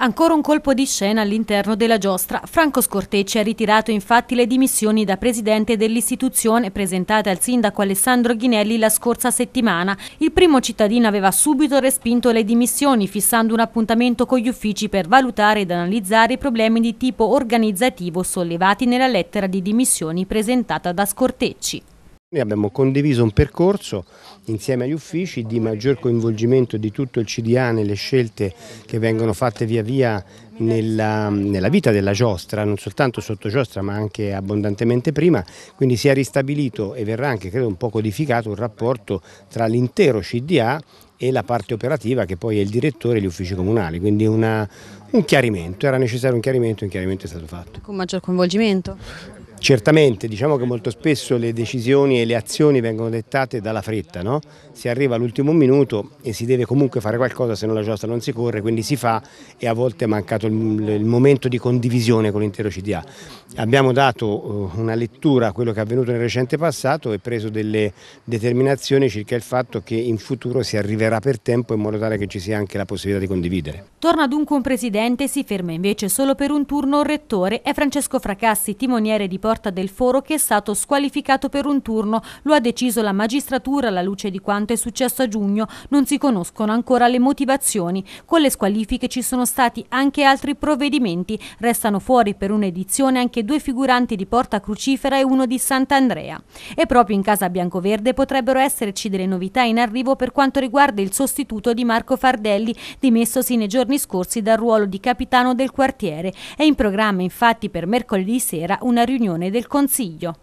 Ancora un colpo di scena all'interno della giostra. Franco Scortecci ha ritirato infatti le dimissioni da presidente dell'istituzione presentate al sindaco Alessandro Ghinelli la scorsa settimana. Il primo cittadino aveva subito respinto le dimissioni fissando un appuntamento con gli uffici per valutare ed analizzare i problemi di tipo organizzativo sollevati nella lettera di dimissioni presentata da Scortecci. Noi abbiamo condiviso un percorso insieme agli uffici di maggior coinvolgimento di tutto il CDA nelle scelte che vengono fatte via via nella, nella, vita della giostra, non soltanto sotto giostra ma anche abbondantemente prima, quindi si è ristabilito e verrà anche credo un po' codificato un rapporto tra l'intero CDA e la parte operativa che poi è il direttore e gli uffici comunali, quindi una, un chiarimento, era necessario un chiarimento e un chiarimento è stato fatto. Con maggior coinvolgimento? Certamente, diciamo che molto spesso le decisioni e le azioni vengono dettate dalla fretta, no? si arriva all'ultimo minuto e si deve comunque fare qualcosa se no la giostra non si corre, quindi si fa e a volte è mancato il, momento di condivisione con l'intero CDA. Abbiamo dato eh, una lettura a quello che è avvenuto nel recente passato e preso delle determinazioni circa il fatto che in futuro si arriverà per tempo in modo tale che ci sia anche la possibilità di condividere. Torna dunque un presidente, si ferma invece solo per un turno il rettore, è Francesco Fracassi, timoniere di Porto porta del foro che è stato squalificato per un turno. Lo ha deciso la magistratura alla luce di quanto è successo a giugno. Non si conoscono ancora le motivazioni. Con le squalifiche ci sono stati anche altri provvedimenti. Restano fuori per un'edizione anche due figuranti di Porta Crucifera e uno di Sant'Andrea. E proprio in casa biancoverde potrebbero esserci delle novità in arrivo per quanto riguarda il sostituto di Marco Fardelli, dimessosi nei giorni scorsi dal ruolo di capitano del quartiere. È in programma infatti per mercoledì sera una riunione decisione del Consiglio.